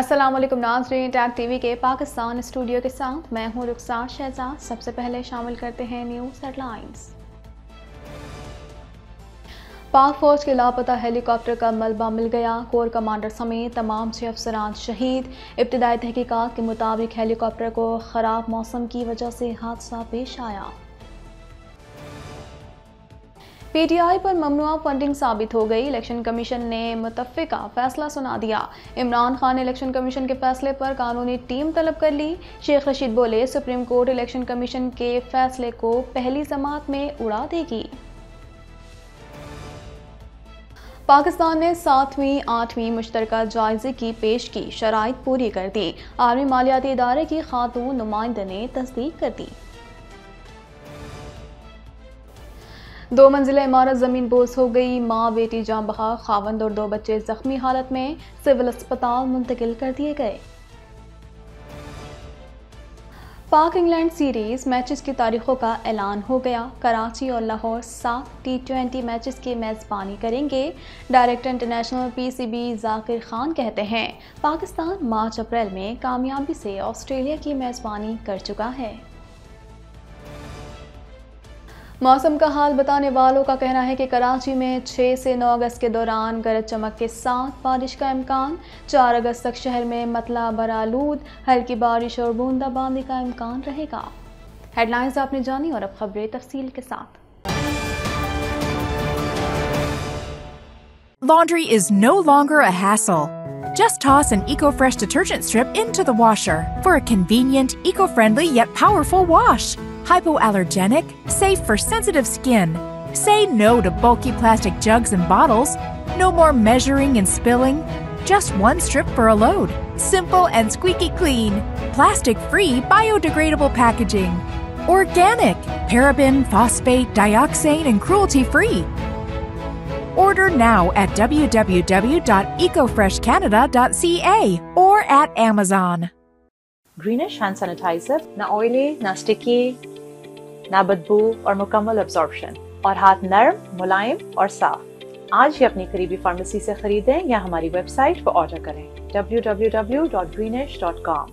असलम नाजरीन tag TV के Pakistan studio के साथ मैं हूं रुखसार शहजाद सबसे पहले शामिल करते हैं न्यूज़ हेडलाइंस पाक फौज के लापता हेलीकॉप्टर का मलबा मिल गया कोर कमांडर समेत तमाम छः अफसरान शहीद इब्तदाई तहकीकात के मुताबिक हेलीकॉप्टर को ख़राब मौसम की वजह से हादसा पेश आया पीटीआई पर ममनुआ फंडिंग साबित हो गई इलेक्शन कमीशन ने मुतफे का फैसला सुना दिया इमरान खान ने इलेक्शन कमीशन के फैसले पर कानूनी टीम तलब कर ली शेख रशीद बोले सुप्रीम कोर्ट इलेक्शन कमीशन के फैसले को पहली जमात में उड़ा देगी पाकिस्तान ने सातवीं आठवीं मुश्तरक जायजे की पेश की शराइ पूरी कर दी आर्मी मालियाती इदारे की खातून नुमाइंद ने तस्दीक कर दी दो मंजिला इमारत जमीन बोस हो गई माँ बेटी जाम बहा खावंद और दो बच्चे जख्मी हालत में सिविल अस्पताल मुंतकिल कर दिए गए पाक इंग्लैंड सीरीज मैचेस की तारीखों का ऐलान हो गया कराची और लाहौर सात टी ट्वेंटी मैचेस की मेज़बानी करेंगे director international PCB Zakir Khan कहते हैं पाकिस्तान मार्च अप्रैल में कामयाबी से ऑस्ट्रेलिया की मेज़बानी कर चुका है मौसम का हाल बताने वालों का कहना है कि कराची में 6 से 9 अगस्त के दौरान गरज चमक के साथ बारिश का इम्कान 4 अगस्त तक शहर में मतला बरालूद हल्की बारिश और बूंदाबांदी का इम्कान रहेगा हेडलाइंस आपने जानी और अब खबरें तफसील के साथ Laundry is no longer a hassle. Just toss an EcoFresh detergent strip into the washer for a convenient, eco-friendly yet powerful wash. hypoallergenic, safe for sensitive skin. Say no to bulky plastic jugs and bottles. No more measuring and spilling. Just one strip for a load. Simple and squeaky clean. Plastic free, biodegradable packaging. Organic, paraben, phosphate, dioxane, and cruelty free. Order now at www.ecofreshcanada.ca or at Amazon. greenish hand sanitiser na oily na sticky na बदबू और mukammal absorption aur हाथ narm मुलायम और साफ आज hi अपनी kareebi pharmacy se खरीदें या हमारी website par order kare www.greenish.com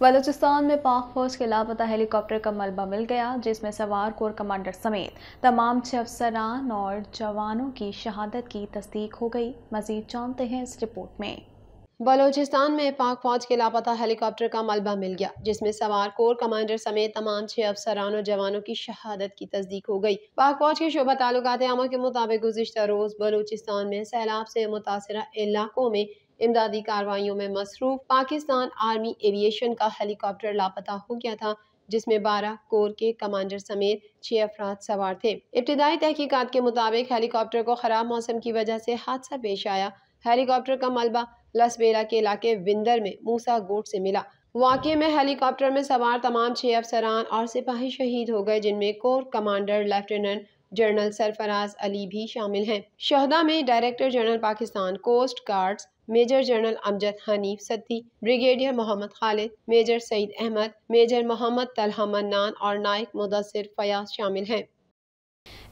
Balochistan में पाक फौज के लापता हेलीकॉप्टर का मलबा मिल गया जिसमें सवार कोर कमांडर समेत तमाम छह अफसरान और जवानों की शहादत की तस्दीक हो गई मजीद जानते हैं इस रिपोर्ट में बलोचिस्तान में पाक फौज के लापता हेलीकॉप्टर का मलबा मिल गया जिसमें सवार कोर कमांडर समेत तमाम छह अफसरान और जवानों की शहादत की तस्दीक हो गई पाक फौज के शोभा तालुकात के मुताबिक गुजशत रोज बलोचिस्तान में सैलाब से मुतासर इलाकों में इमदादी कार्रवाई में मसरूफ पाकिस्तान आर्मी एविएशन का हेलीकॉप्टर लापता हो गया था जिसमें 12 कोर के कमांडर समेत छह अफराद सवार थे इब्तदाई तहकीकत के मुताबिक हेलीकॉप्टर को खराब मौसम की वजह से हादसा पेश आया हेलीकॉप्टर का मलबा लसबेला के इलाके विंदर में मूसा गोट से मिला वाक़े में हेलीकॉप्टर में सवार तमाम छः अफसरान और सिपाही शहीद हो गए जिनमें corps commander lieutenant general Sarfaraz Ali भी शामिल हैं शहदा में director general Pakistan coast guards major general Amjad Hanif Satti brigadier Mohammad Khalid major Saeed Ahmed major Mohammad Talha Mannan और नायक मुदसर फयाज शामिल हैं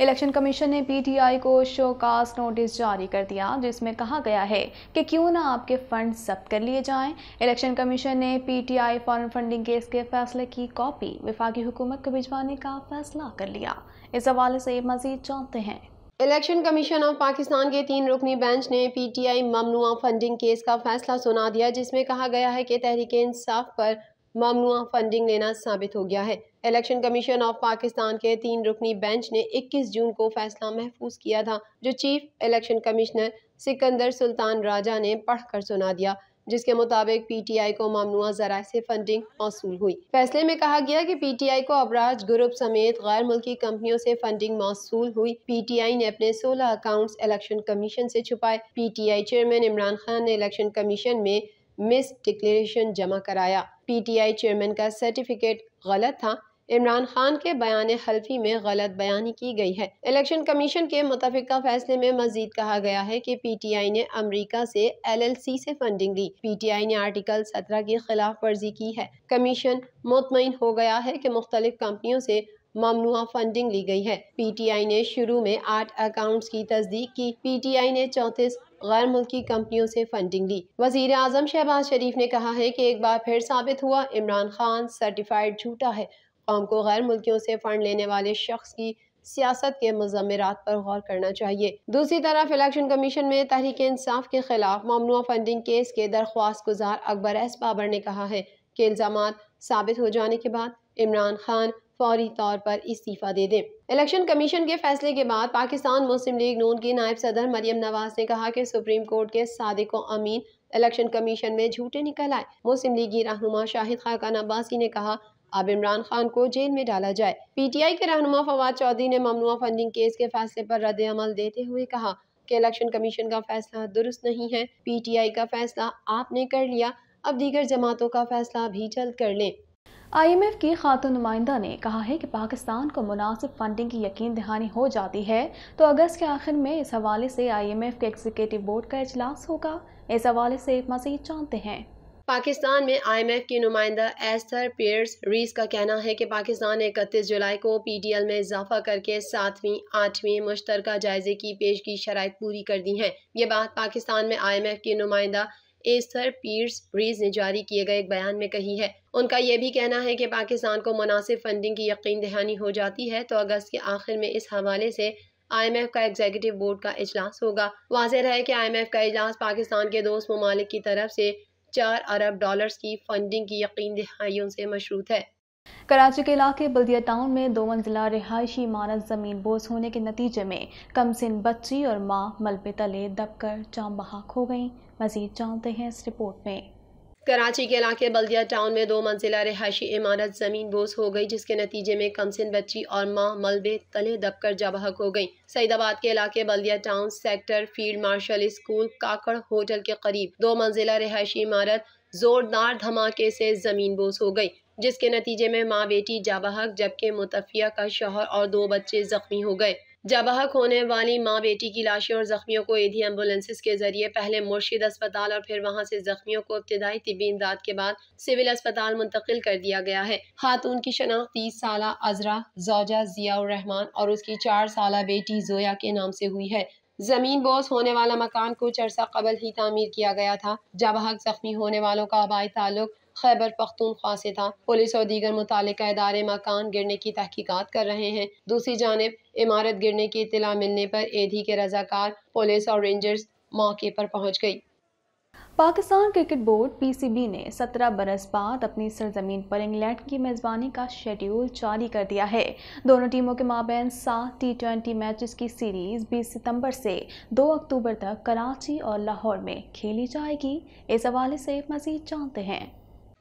इलेक्शन कमीशन ने पीटीआई को शो कास नोटिस जारी कर दिया जिसमें कहा गया है कि क्यों ना आपके फंड जब्त कर लिए जाएं इलेक्शन कमीशन ने पीटीआई फॉरेन फंडिंग केस के फैसले की कॉपी विफाकी हुकूमत को भिजवाने का फैसला कर लिया इस हवाले से मजीद जानते हैं इलेक्शन कमीशन ऑफ पाकिस्तान के तीन रुकनी बेंच ने पीटीआई टी फंडिंग केस का फैसला सुना दिया जिसमें कहा गया है कि तहरीक इंसाफ पर ममनुआ फंडिंग लेना साबित हो गया है इलेक्शन कमीशन ऑफ पाकिस्तान के तीन रुकनी बेंच ने 21 जून को फैसला महफूज किया था जो chief election commissioner Sikandar Sultan Raja ने पढ़कर सुना दिया जिसके मुताबिक पीटीआई को ममनुआ जरा से फंडिंग मौसू हुई फैसले में कहा गया कि पीटीआई को अबराज ग्रुप समेत गैर मुल्की कंपनियों से फंडिंग मौसू हुई पीटीआई ने अपने 16 अकाउंट्स इलेक्शन कमीशन से छुपाए पीटीआई चेयरमैन इमरान खान ने इलेक्शन कमीशन में मिस डिक्लेरेशन जमा कराया पीटीआई चेयरमैन का सर्टिफिकेट गलत था इमरान खान के बयान हल्फी में गलत बयानी की गई है इलेक्शन कमीशन के मुताबिक फैसले में मजीद कहा गया है कि पीटीआई ने अमेरिका से एलएलसी से फंडिंग ली पीटीआई ने आर्टिकल 17 की खिलाफ वर्जी की है कमीशन मुतमिन हो गया है कि मुख्तलिफ कंपनियों से ममनुआ फंडिंग ली गई है पीटीआई ने शुरू में आठ अकाउंट्स की तस्दीक की पीटीआई ने चौंतीस गैर मुल्की कंपनियों से फंडिंग ली वजीर आजम शहबाज शरीफ ने कहा है कि एक बार फिर साबित हुआ इमरान खान सर्टिफाइड झूठा है कौम को गैर मुल्कियों से फंड लेने वाले शख्स की सियासत के मजमरात पर गौर करना चाहिए दूसरी तरफ इलेक्शन कमीशन में तहरीक इंसाफ के खिलाफ ममनुआ फंडिंग केस के दरख्वास्त गुजार अकबर एस बाबर ने कहा है कि इल्ज़ाम साबित हो जाने के बाद इमरान खान फौरी तौर पर इस्तीफा दे दें इलेक्शन कमीशन के फैसले के बाद पाकिस्तान मुस्लिम लीग नून की नायब सदर मरियम नवाज ने कहा कि सुप्रीम कोर्ट के सादिक अमीन इलेक्शन कमीशन में झूठे निकल आए मुस्लिम की रहनुमा शाहिद खाकान अब्बासी ने कहा अब इमरान खान को जेल में डाला जाए पीटीआई के रहनुमा फवाद चौधरी ने ममनुआ फंडिंग केस के फैसले पर रद्द अमल देते हुए कहा कि इलेक्शन कमीशन का फैसला दुरुस्त नहीं है पीटीआई का फैसला आपने कर लिया अब दीगर जमातों का फैसला भी जल्द कर लें आईएमएफ की खातून नुमाइंदा ने कहा है कि पाकिस्तान को मुनासिब फंडिंग की यकीन दहानी हो जाती है तो अगस्त के आखिर में इस हवाले से आईएमएफ के एग्जीक्यूटिव बोर्ड का अजलास होगा इस हवाले से मजीद जानते हैं पाकिस्तान में आईएमएफ की नुमाइंदा एस्थर पियर्स रीस का कहना है कि पाकिस्तान ने इकतीस जुलाई को एल में इजाफा करके सातवीं आठवीं मुश्तरक जायजे की पेशगी शराइ पूरी कर दी है ये बात पाकिस्तान में आईएमएफ की नुमाइंदा एसर पीर्स ब्रीज ने जारी किए गए एक बयान में कही है उनका यह भी कहना है कि पाकिस्तान को मुनासिब फंडिंग की यकीन दहानी हो जाती है तो अगस्त के आखिर में इस हवाले से आईएमएफ का एग्जीक्यूटिव बोर्ड का इजलास होगा वाजह आई कि आईएमएफ का इजलास पाकिस्तान के दोस्त ममालिक की तरफ से चार अरब डॉलर्स की फंडिंग की यकीन दहाइयों से मशरूत है कराची के इलाके बल्दिया टाउन में दो मंजिला रिहायशी इमारत ज़मीन बोझ होने के नतीजे में कमसिन बच्ची और माँ मलबे तले दबकर चाम बहाक हो गईं मजीद जानते हैं इस रिपोर्ट में कराची के इलाके बल्दिया टाउन में दो मंजिला रिहायशी इमारत ज़मीन बोस हो गई जिसके नतीजे में कमसिन बच्ची और मां मलबे तले दबकर जबहक हो गई सईदाबाद के इलाके Baldia town sector field marshal school Kakar hotel के करीब दो मंजिला रिहायशी इमारत जोरदार धमाके से ज़मीन बोस हो गई जिसके नतीजे में माँ बेटी जाबहक जबकि मुतफिया का शोहर और दो बच्चे ज़ख्मी हो गए जबाहक होने वाली माँ बेटी की लाशें और ज़ख्मियों को एधी एम्बुलेंसिस के जरिए पहले मुर्शिद अस्पताल और फिर वहाँ से ज़ख्मियों को इब्तदाई तबी इमदाद के बाद सिविल अस्पताल मुंतकिल कर दिया गया है खातून की शनाख्त तीस साल अजरा जोजा जियाउररहमान और उसकी चार साल बेटी जोया के नाम से हुई है जमीन बोस होने वाला मकान कुछ अरसा कबल ही तामीर किया गया था जब हक जख्मी होने वालों का आबाई ताल्लुक खैबर पख्तूनख्वा से था पुलिस और दीगर मुतल इदारे मकान गिरने की तहकीकत कर रहे हैं दूसरी जानब इमारत गिरने की इतला मिलने पर एधी के रजाकार पुलिस और रेंजर्स मौके पर पहुँच गई पाकिस्तान क्रिकेट बोर्ड पीसीबी ने 17 बरस बाद अपनी सरजमीन पर इंग्लैंड की मेज़बानी का शेड्यूल जारी कर दिया है दोनों टीमों के माबेन सात टी ट्वेंटी मैचेस की सीरीज़ 20 सितंबर से 2 अक्टूबर तक कराची और लाहौर में खेली जाएगी इस हवाले से मज़ीद जानते हैं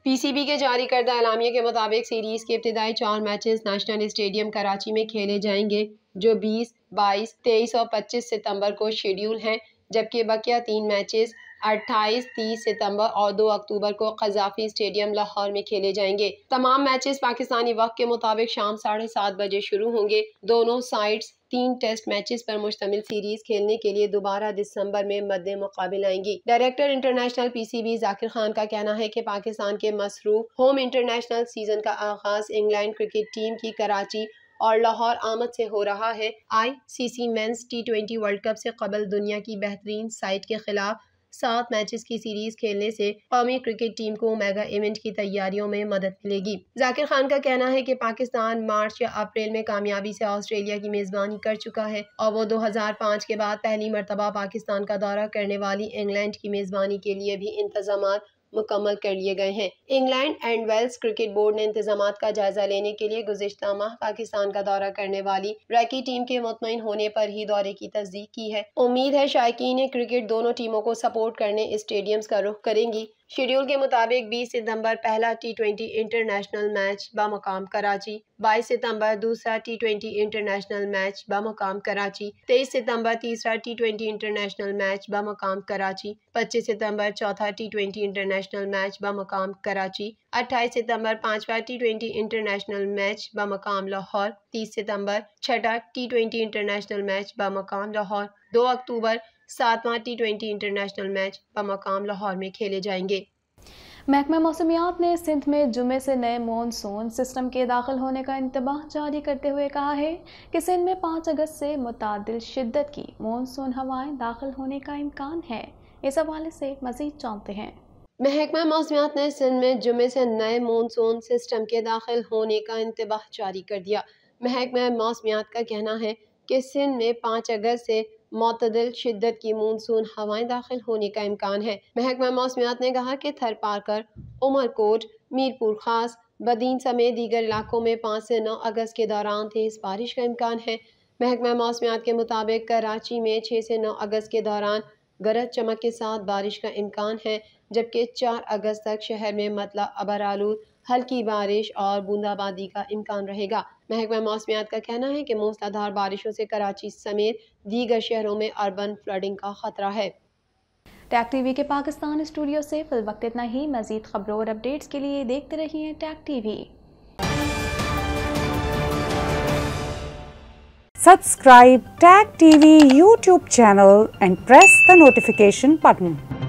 पीसीबी के जारी करदा अलामिया के मुताबिक सीरीज़ के इब्तदाई चार मैचेस नेशनल स्टेडियम कराची में खेले जाएंगे जो 20, 22, 23 और 25 सितंबर को शेड्यूल हैं जबकि बकिया तीन मैचेस अट्ठाईस तीस सितंबर और दो अक्टूबर को कजाफी स्टेडियम लाहौर में खेले जाएंगे तमाम मैचेस पाकिस्तानी वक्त के मुताबिक शाम साढ़े सात बजे शुरू होंगे दोनों साइड्स तीन टेस्ट मैचेस पर मुश्तमिल सीरीज खेलने के लिए दोबारा दिसंबर में मद्दे मुकाबले आएंगी director international PCB Zakir Khan का कहना है कि पाकिस्तान के मसरूफ होम इंटरनेशनल सीजन का आगाज इंग्लैंड क्रिकेट टीम की कराची और लाहौर आमद से हो रहा है I C C T twenty world cup से कबल दुनिया की बेहतरीन साइट के खिलाफ सात मैचेस की सीरीज खेलने से कौमी क्रिकेट टीम को मेगा इवेंट की तैयारियों में मदद मिलेगी जाकिर खान का कहना है की पाकिस्तान मार्च या अप्रैल में कामयाबी से ऑस्ट्रेलिया की मेजबानी कर चुका है और वो दो के बाद पहली मरतबा पाकिस्तान का दौरा करने वाली इंग्लैंड की मेजबानी के लिए भी इंतजाम मुकम्मल कर लिए गए हैं England and Wales cricket board ने इंतजाम का जायजा लेने के लिए गुजशत माह पाकिस्तान का दौरा करने वाली रैकी टीम के मुतमिन होने पर ही दौरे की तस्दीक की है उम्मीद है ने क्रिकेट दोनों टीमों को सपोर्ट करने स्टेडियम का रुख करेंगी शेड्यूल के मुताबिक 20 सितंबर पहला टी ट्वेंटी इंटरनेशनल मैच बामकाम कराची 22 सितंबर दूसरा टी ट्वेंटी इंटरनेशनल मैच बामकाम कराची 23 सितंबर तीसरा टी ट्वेंटी इंटरनेशनल मैच बामकाम कराची 25 सितंबर चौथा टी ट्वेंटी इंटरनेशनल मैच बामकाम कराची 28 सितंबर पांचवा टी ट्वेंटी इंटरनेशनल मैच बामकाम लाहौर 30 सितंबर छठा टी ट्वेंटी इंटरनेशनल मैच बामकाम लाहौर 2 अक्टूबर सातवां टी ट्वेंटी इंटरनेशनल मैच बमकाम लाहौर में खेले जाएंगे महकमा मौसमियात ने सिंध में जुमे से नए मानसून सिस्टम के दाखिल होने का इंतबाह जारी करते हुए कहा है कि सिंध में पाँच अगस्त से मतदिल शिद्दत की मानसून हवाएं दाखिल होने का इम्कान है इस हवाले से मजीद जानते हैं महकमा मौसमियात ने सिंध में जुमे से नए मानसून सिस्टम के दाखिल होने का इंतबाह जारी कर दिया महकमा मौसमियात का कहना है कि सिंध में पाँच अगस्त से मतदल शिदत की मानसून हवाएं दाखिल होने का इम्कान है महकमा मौसमियात ने कहा कि थर पारकर उमरकोट मीरपुर खास बदीन समेत दीगर इलाकों में पाँच से नौ अगस्त के दौरान तेज़ बारिश का इम्कान है महकमा मौसमियात के मुताबिक कराची में छः से नौ अगस्त के दौरान गरज चमक के साथ बारिश का इम्कान है जबकि चार अगस्त तक शहर में मतला अबर आलू हल्की बारिश और बूंदाबांदी का इम्कान रहेगा महकमा मौसमियात का कहना है कि मूसलाधार बारिशों से कराची समेत दीगर शहरों में अर्बन फ्लडिंग का खतरा है टैक टीवी के पाकिस्तान स्टूडियो से फिल वक्त इतना ही मजीद खबरों और अपडेट्स के लिए देखते रहिए Tech TV subscribe Tech TV YouTube channel and press the notification button